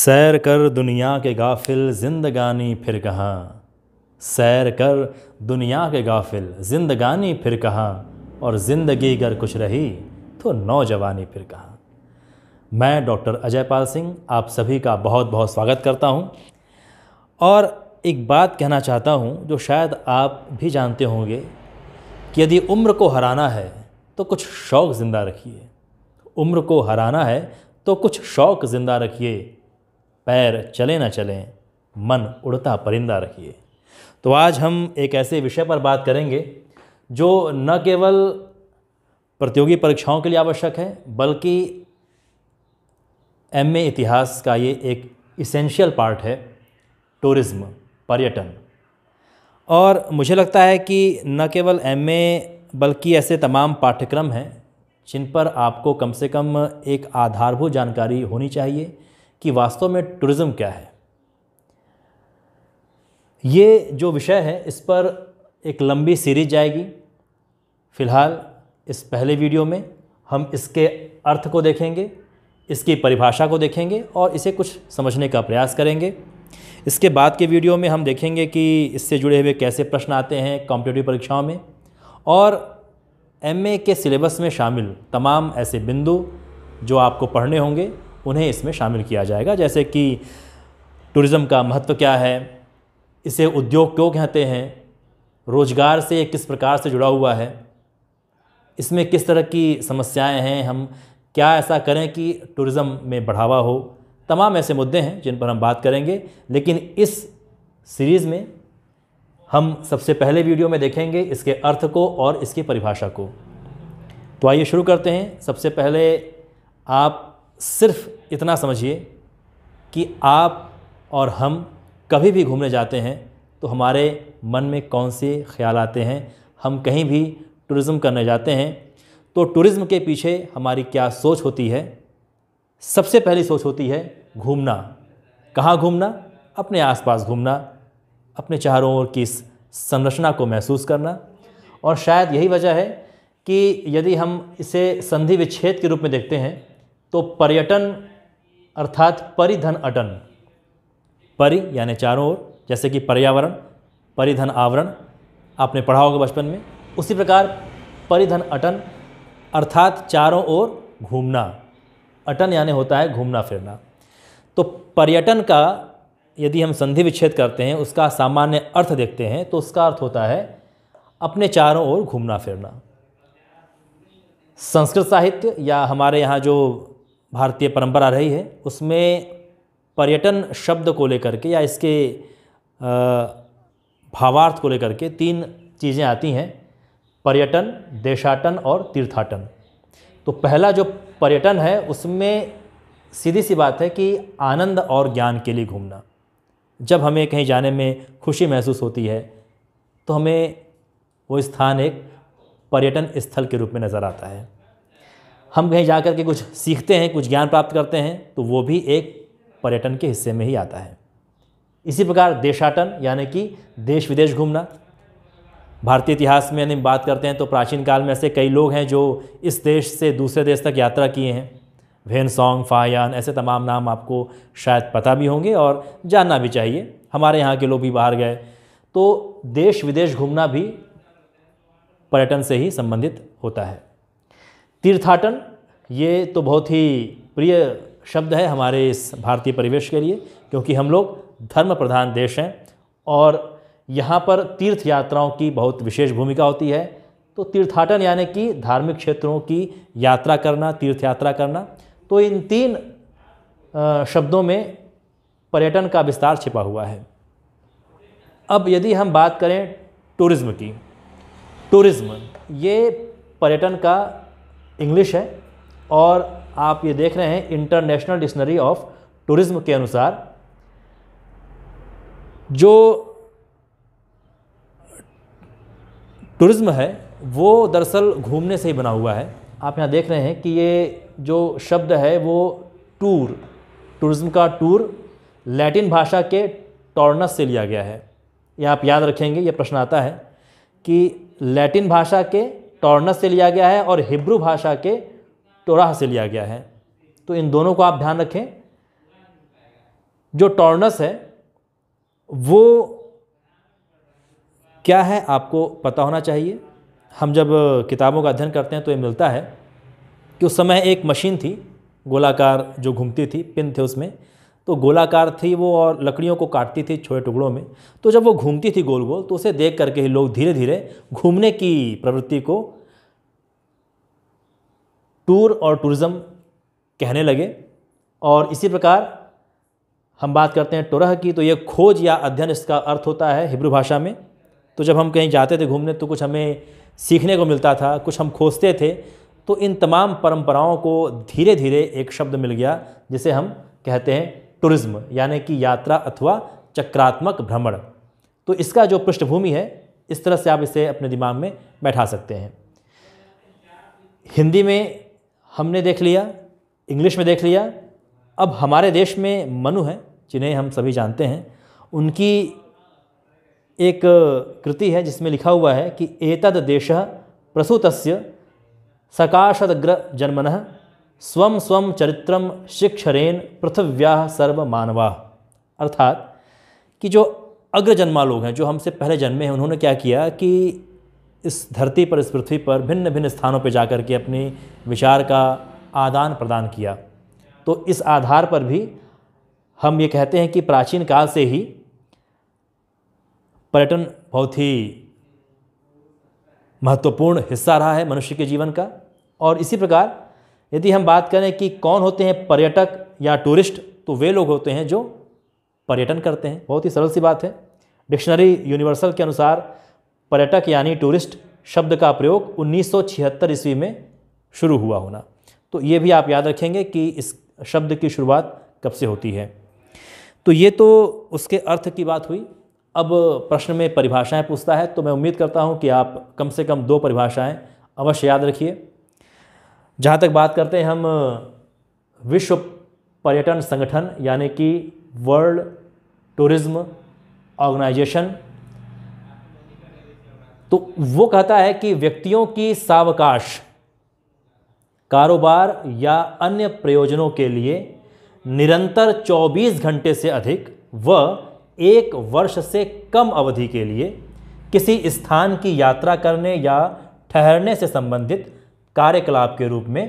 सैर कर दुनिया के गाफिल जिंदगानी फिर कहाँ सैर कर दुनिया के गाफिल जिंदगानी फिर कहाँ और ज़िंदगी अगर कुछ रही तो नौजवानी फिर कहाँ मैं डॉक्टर अजय पाल सिंह आप सभी का बहुत बहुत स्वागत करता हूँ और एक बात कहना चाहता हूँ जो शायद आप भी जानते होंगे कि यदि उम्र को हराना है तो कुछ शौक़ ज़िंदा रखिए उम्र को हराना है तो कुछ शौक़ ज़िंदा रखिए पैर चले ना चलें मन उड़ता परिंदा रखिए तो आज हम एक ऐसे विषय पर बात करेंगे जो न केवल प्रतियोगी परीक्षाओं के लिए आवश्यक है बल्कि एम इतिहास का ये एक इसेंशियल पार्ट है टूरिज़्म पर्यटन और मुझे लगता है कि न केवल एम बल्कि ऐसे तमाम पाठ्यक्रम हैं जिन पर आपको कम से कम एक आधारभूत जानकारी होनी चाहिए कि वास्तव में टूरिज़्म क्या है ये जो विषय है इस पर एक लंबी सीरीज जाएगी फ़िलहाल इस पहले वीडियो में हम इसके अर्थ को देखेंगे इसकी परिभाषा को देखेंगे और इसे कुछ समझने का प्रयास करेंगे इसके बाद के वीडियो में हम देखेंगे कि इससे जुड़े हुए कैसे प्रश्न आते हैं कॉम्पिटेटिव परीक्षाओं में और एमए के सिलेबस में शामिल तमाम ऐसे बिंदु जो आपको पढ़ने होंगे उन्हें इसमें शामिल किया जाएगा जैसे कि टूरिज़्म का महत्व क्या है इसे उद्योग क्यों कहते हैं रोज़गार से किस प्रकार से जुड़ा हुआ है इसमें किस तरह की समस्याएं हैं हम क्या ऐसा करें कि टूरिज़्म में बढ़ावा हो तमाम ऐसे मुद्दे हैं जिन पर हम बात करेंगे लेकिन इस सीरीज़ में हम सबसे पहले वीडियो में देखेंगे इसके अर्थ को और इसकी परिभाषा को तो आइए शुरू करते हैं सबसे पहले आप सिर्फ इतना समझिए कि आप और हम कभी भी घूमने जाते हैं तो हमारे मन में कौन से ख्याल आते हैं हम कहीं भी टूरिज़्म करने जाते हैं तो टूरिज़्म के पीछे हमारी क्या सोच होती है सबसे पहली सोच होती है घूमना कहाँ घूमना अपने आसपास घूमना अपने चारों ओर की संरचना को महसूस करना और शायद यही वजह है कि यदि हम इसे संधि विच्छेद के रूप में देखते हैं तो पर्यटन अर्थात परिधन अटन परि यानी चारों ओर जैसे कि पर्यावरण परिधन आवरण आपने पढ़ा होगा बचपन में उसी प्रकार परिधन अटन अर्थात चारों ओर घूमना अटन यानी होता है घूमना फिरना तो पर्यटन का यदि हम संधि विच्छेद करते हैं उसका सामान्य अर्थ देखते हैं तो उसका अर्थ होता है अपने चारों ओर घूमना फिरना संस्कृत साहित्य या हमारे यहाँ जो भारतीय परंपरा रही है उसमें पर्यटन शब्द को लेकर के या इसके भावार्थ को लेकर के तीन चीज़ें आती हैं पर्यटन देशाटन और तीर्थाटन तो पहला जो पर्यटन है उसमें सीधी सी बात है कि आनंद और ज्ञान के लिए घूमना जब हमें कहीं जाने में खुशी महसूस होती है तो हमें वो स्थान एक पर्यटन स्थल के रूप में नज़र आता है हम कहीं जा कर के कुछ सीखते हैं कुछ ज्ञान प्राप्त करते हैं तो वो भी एक पर्यटन के हिस्से में ही आता है इसी प्रकार देशाटन यानी कि देश विदेश घूमना भारतीय इतिहास में यदि बात करते हैं तो प्राचीन काल में ऐसे कई लोग हैं जो इस देश से दूसरे देश तक यात्रा किए हैं भेन सॉन्ग फायान ऐसे तमाम नाम आपको शायद पता भी होंगे और जानना भी चाहिए हमारे यहाँ के लोग भी बाहर गए तो देश विदेश घूमना भी पर्यटन से ही संबंधित होता है तीर्थाटन ये तो बहुत ही प्रिय शब्द है हमारे इस भारतीय परिवेश के लिए क्योंकि हम लोग धर्म प्रधान देश हैं और यहाँ पर तीर्थ यात्राओं की बहुत विशेष भूमिका होती है तो तीर्थाटन यानी कि धार्मिक क्षेत्रों की यात्रा करना तीर्थ यात्रा करना तो इन तीन शब्दों में पर्यटन का विस्तार छिपा हुआ है अब यदि हम बात करें टूरिज़्म की टूरिज़्म ये पर्यटन का इंग्लिश है और आप ये देख रहे हैं इंटरनेशनल डिक्शनरी ऑफ टूरिज़्म के अनुसार जो टूरिज़्म है वो दरअसल घूमने से ही बना हुआ है आप यहाँ देख रहे हैं कि ये जो शब्द है वो टूर टूरिज़्म का टूर लैटिन भाषा के टॉर्नस से लिया गया है ये आप याद रखेंगे ये प्रश्न आता है कि लैटिन भाषा के टॉर्नस से लिया गया है और हिब्रू भाषा के टोराह से लिया गया है तो इन दोनों को आप ध्यान रखें जो टॉर्नस है वो क्या है आपको पता होना चाहिए हम जब किताबों का अध्ययन करते हैं तो ये मिलता है कि उस समय एक मशीन थी गोलाकार जो घूमती थी पिन थे उसमें तो गोलाकार थी वो और लकड़ियों को काटती थी छोटे टुकड़ों में तो जब वो घूमती थी गोल गोल तो उसे देख करके ही लोग धीरे धीरे घूमने की प्रवृत्ति को टूर और टूरिज़्म कहने लगे और इसी प्रकार हम बात करते हैं टोरह की तो ये खोज या अध्ययन इसका अर्थ होता है हिब्रू भाषा में तो जब हम कहीं जाते थे घूमने तो कुछ हमें सीखने को मिलता था कुछ हम खोजते थे तो इन तमाम परंपराओं को धीरे धीरे एक शब्द मिल गया जिसे हम कहते हैं टूरिज्म यानी कि यात्रा अथवा चक्रात्मक भ्रमण तो इसका जो पृष्ठभूमि है इस तरह से आप इसे अपने दिमाग में बैठा सकते हैं हिंदी में हमने देख लिया इंग्लिश में देख लिया अब हमारे देश में मनु है जिन्हें हम सभी जानते हैं उनकी एक कृति है जिसमें लिखा हुआ है कि एतद देश प्रसूत सकाशदग्र जन्मन स्व स्वम चरित्रम शिक्षरेन पृथ्व्या सर्व मानवा अर्थात कि जो अग्रजन्मा लोग हैं जो हमसे पहले जन्मे हैं उन्होंने क्या किया कि इस धरती पर इस पृथ्वी पर भिन्न भिन्न स्थानों पर जाकर के अपने विचार का आदान प्रदान किया तो इस आधार पर भी हम ये कहते हैं कि प्राचीन काल से ही पर्यटन बहुत ही महत्वपूर्ण हिस्सा रहा है मनुष्य के जीवन का और इसी प्रकार यदि हम बात करें कि कौन होते हैं पर्यटक या टूरिस्ट तो वे लोग होते हैं जो पर्यटन करते हैं बहुत ही सरल सी बात है डिक्शनरी यूनिवर्सल के अनुसार पर्यटक यानी टूरिस्ट शब्द का प्रयोग 1976 ईस्वी में शुरू हुआ होना तो ये भी आप याद रखेंगे कि इस शब्द की शुरुआत कब से होती है तो ये तो उसके अर्थ की बात हुई अब प्रश्न में परिभाषाएं पूछता है तो मैं उम्मीद करता हूँ कि आप कम से कम दो परिभाषाएं अवश्य याद रखिए जहाँ तक बात करते हैं हम विश्व पर्यटन संगठन यानी कि वर्ल्ड टूरिज्म ऑर्गेनाइजेशन तो वो कहता है कि व्यक्तियों की सावकाश कारोबार या अन्य प्रयोजनों के लिए निरंतर 24 घंटे से अधिक व एक वर्ष से कम अवधि के लिए किसी स्थान की यात्रा करने या ठहरने से संबंधित कार्यकलाप के रूप में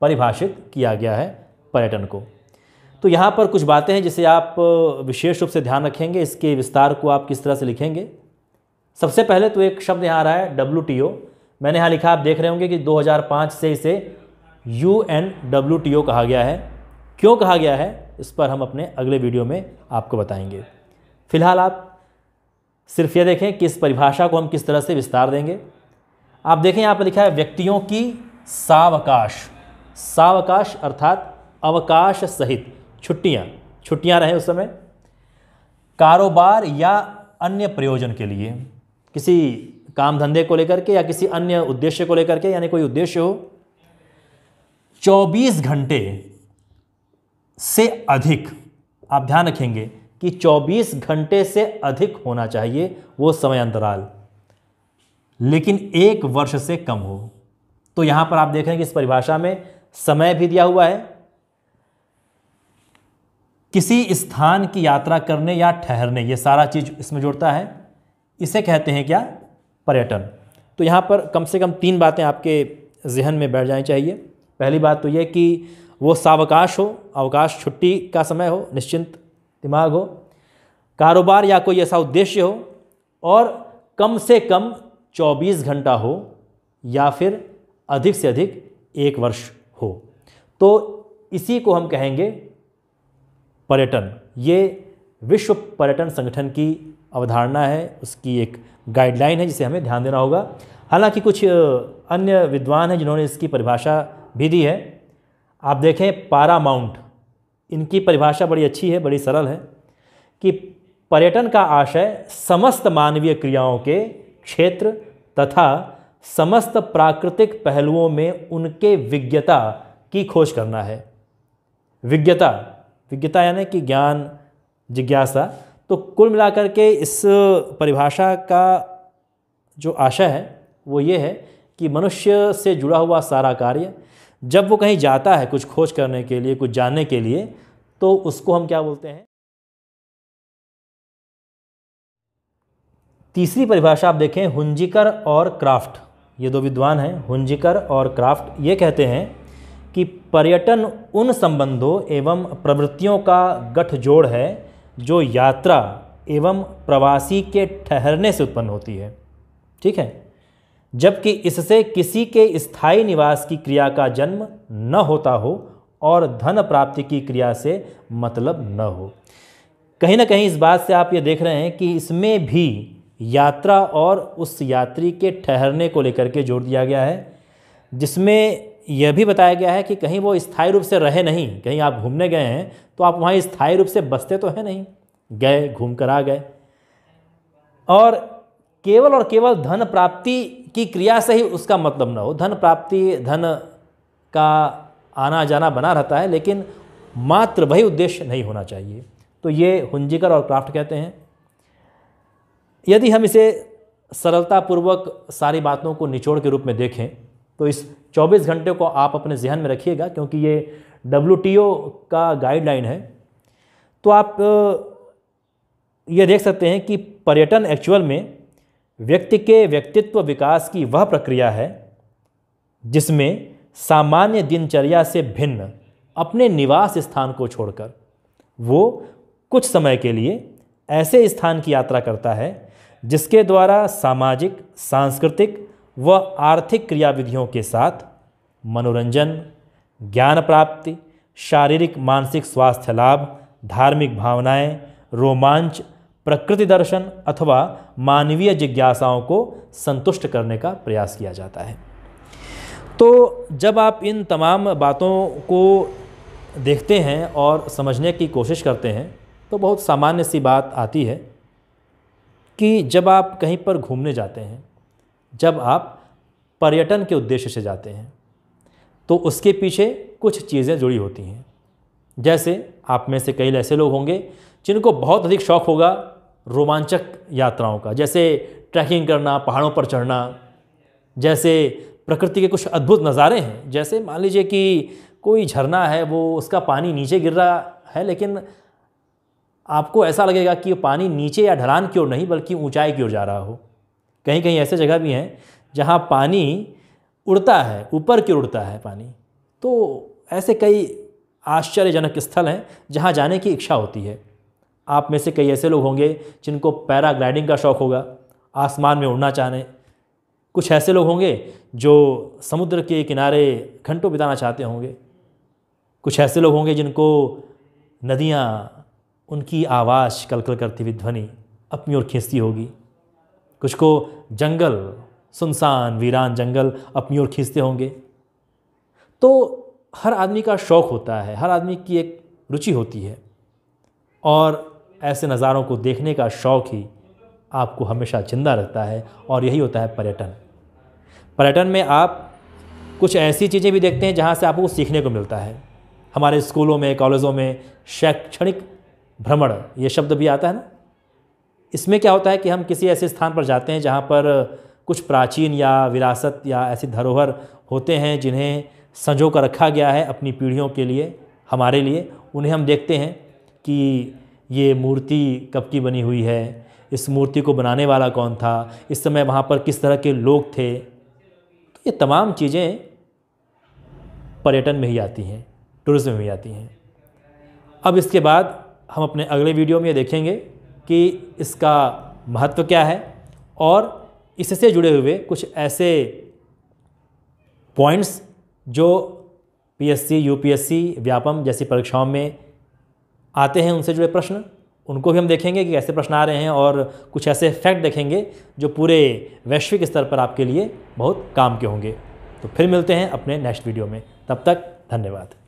परिभाषित किया गया है पर्यटन को तो यहाँ पर कुछ बातें हैं जिसे आप विशेष रूप से ध्यान रखेंगे इसके विस्तार को आप किस तरह से लिखेंगे सबसे पहले तो एक शब्द यहाँ आ रहा है डब्ल्यू मैंने यहाँ लिखा आप देख रहे होंगे कि 2005 से इसे यू एन डब्ल्यू कहा गया है क्यों कहा गया है इस पर हम अपने अगले वीडियो में आपको बताएंगे फिलहाल आप सिर्फ ये देखें कि इस परिभाषा को हम किस तरह से विस्तार देंगे आप देखें यहाँ पर लिखा है व्यक्तियों की सावकाश सावकाश अर्थात अवकाश सहित छुट्टियाँ छुट्टियाँ रहें उस समय कारोबार या अन्य प्रयोजन के लिए किसी काम धंधे को लेकर के या किसी अन्य उद्देश्य को लेकर के यानी कोई उद्देश्य हो 24 घंटे से अधिक आप ध्यान रखेंगे कि 24 घंटे से अधिक होना चाहिए वो समय अंतराल लेकिन एक वर्ष से कम हो तो यहाँ पर आप देखें कि इस परिभाषा में समय भी दिया हुआ है किसी स्थान की यात्रा करने या ठहरने ये सारा चीज़ इसमें जुड़ता है इसे कहते हैं क्या पर्यटन तो यहाँ पर कम से कम तीन बातें आपके जहन में बैठ जानी चाहिए पहली बात तो ये कि वो सावकाश हो अवकाश छुट्टी का समय हो निश्चिंत दिमाग हो कारोबार या कोई ऐसा उद्देश्य हो और कम से कम 24 घंटा हो या फिर अधिक से अधिक एक वर्ष हो तो इसी को हम कहेंगे पर्यटन ये विश्व पर्यटन संगठन की अवधारणा है उसकी एक गाइडलाइन है जिसे हमें ध्यान देना होगा हालांकि कुछ अन्य विद्वान हैं जिन्होंने इसकी परिभाषा भी दी है आप देखें पारामाउंट इनकी परिभाषा बड़ी अच्छी है बड़ी सरल है कि पर्यटन का आशय समस्त मानवीय क्रियाओं के क्षेत्र तथा समस्त प्राकृतिक पहलुओं में उनके विज्ञता की खोज करना है विज्ञता विज्ञता यानी कि ज्ञान जिज्ञासा तो कुल मिलाकर के इस परिभाषा का जो आशय है वो ये है कि मनुष्य से जुड़ा हुआ सारा कार्य जब वो कहीं जाता है कुछ खोज करने के लिए कुछ जानने के लिए तो उसको हम क्या बोलते हैं तीसरी परिभाषा आप देखें हुंजिकर और क्राफ्ट ये दो विद्वान हैं हुंजिकर और क्राफ्ट ये कहते हैं कि पर्यटन उन संबंधों एवं प्रवृत्तियों का गठजोड़ है जो यात्रा एवं प्रवासी के ठहरने से उत्पन्न होती है ठीक है जबकि इससे किसी के स्थायी निवास की क्रिया का जन्म न होता हो और धन प्राप्ति की क्रिया से मतलब न हो कहीं ना कहीं इस बात से आप ये देख रहे हैं कि इसमें भी यात्रा और उस यात्री के ठहरने को लेकर के जोड़ दिया गया है जिसमें यह भी बताया गया है कि कहीं वो स्थायी रूप से रहे नहीं कहीं आप घूमने गए हैं तो आप वहाँ स्थायी रूप से बसते तो हैं नहीं गए घूम कर आ गए और केवल और केवल धन प्राप्ति की क्रिया से ही उसका मतलब न हो धन प्राप्ति धन का आना जाना बना रहता है लेकिन मात्र वही उद्देश्य नहीं होना चाहिए तो ये हुंजिकर और क्राफ्ट कहते हैं यदि हम इसे सरलतापूर्वक सारी बातों को निचोड़ के रूप में देखें तो इस 24 घंटे को आप अपने जहन में रखिएगा क्योंकि ये डब्ल्यू का गाइडलाइन है तो आप ये देख सकते हैं कि पर्यटन एक्चुअल में व्यक्ति के व्यक्तित्व विकास की वह प्रक्रिया है जिसमें सामान्य दिनचर्या से भिन्न अपने निवास स्थान को छोड़कर वो कुछ समय के लिए ऐसे स्थान की यात्रा करता है जिसके द्वारा सामाजिक सांस्कृतिक व आर्थिक क्रियाविधियों के साथ मनोरंजन ज्ञान प्राप्ति शारीरिक मानसिक स्वास्थ्य लाभ धार्मिक भावनाएं, रोमांच प्रकृति दर्शन अथवा मानवीय जिज्ञासाओं को संतुष्ट करने का प्रयास किया जाता है तो जब आप इन तमाम बातों को देखते हैं और समझने की कोशिश करते हैं तो बहुत सामान्य सी बात आती है कि जब आप कहीं पर घूमने जाते हैं जब आप पर्यटन के उद्देश्य से जाते हैं तो उसके पीछे कुछ चीज़ें जुड़ी होती हैं जैसे आप में से कई ऐसे लोग होंगे जिनको बहुत अधिक शौक होगा रोमांचक यात्राओं का जैसे ट्रैकिंग करना पहाड़ों पर चढ़ना जैसे प्रकृति के कुछ अद्भुत नज़ारे हैं जैसे मान लीजिए कि कोई झरना है वो उसका पानी नीचे गिर रहा है लेकिन आपको ऐसा लगेगा कि पानी नीचे या ढलान की ओर नहीं बल्कि ऊंचाई की ओर जा रहा हो कहीं कहीं ऐसे जगह भी हैं जहाँ पानी उड़ता है ऊपर की उड़ता है पानी तो ऐसे कई आश्चर्यजनक स्थल हैं जहाँ जाने की इच्छा होती है आप में से कई ऐसे लोग होंगे जिनको पैराग्लाइडिंग का शौक़ होगा आसमान में उड़ना चाहने कुछ ऐसे लोग होंगे जो समुद्र के किनारे घंटों बिताना चाहते होंगे कुछ ऐसे लोग होंगे जिनको नदियाँ उनकी आवाज़ कलकल करती हुई ध्वनि अपनी ओर खींचती होगी कुछ को जंगल सुनसान वीरान जंगल अपनी ओर खींचते होंगे तो हर आदमी का शौक़ होता है हर आदमी की एक रुचि होती है और ऐसे नज़ारों को देखने का शौक़ ही आपको हमेशा जिंदा रखता है और यही होता है पर्यटन पर्यटन में आप कुछ ऐसी चीज़ें भी देखते हैं जहाँ से आपको सीखने को मिलता है हमारे स्कूलों में कॉलेजों में शैक्षणिक भ्रमण ये शब्द भी आता है ना इसमें क्या होता है कि हम किसी ऐसे स्थान पर जाते हैं जहाँ पर कुछ प्राचीन या विरासत या ऐसी धरोहर होते हैं जिन्हें संजो कर रखा गया है अपनी पीढ़ियों के लिए हमारे लिए उन्हें हम देखते हैं कि ये मूर्ति कब की बनी हुई है इस मूर्ति को बनाने वाला कौन था इस समय वहाँ पर किस तरह के लोग थे तो ये तमाम चीज़ें पर्यटन में ही आती हैं टूरिज़्म में ही आती हैं अब इसके बाद हम अपने अगले वीडियो में ये देखेंगे कि इसका महत्व क्या है और इससे जुड़े हुए कुछ ऐसे पॉइंट्स जो पीएससी, यूपीएससी, व्यापम जैसी परीक्षाओं में आते हैं उनसे जुड़े प्रश्न उनको भी हम देखेंगे कि कैसे प्रश्न आ रहे हैं और कुछ ऐसे फैक्ट देखेंगे जो पूरे वैश्विक स्तर पर आपके लिए बहुत काम के होंगे तो फिर मिलते हैं अपने नेक्स्ट वीडियो में तब तक धन्यवाद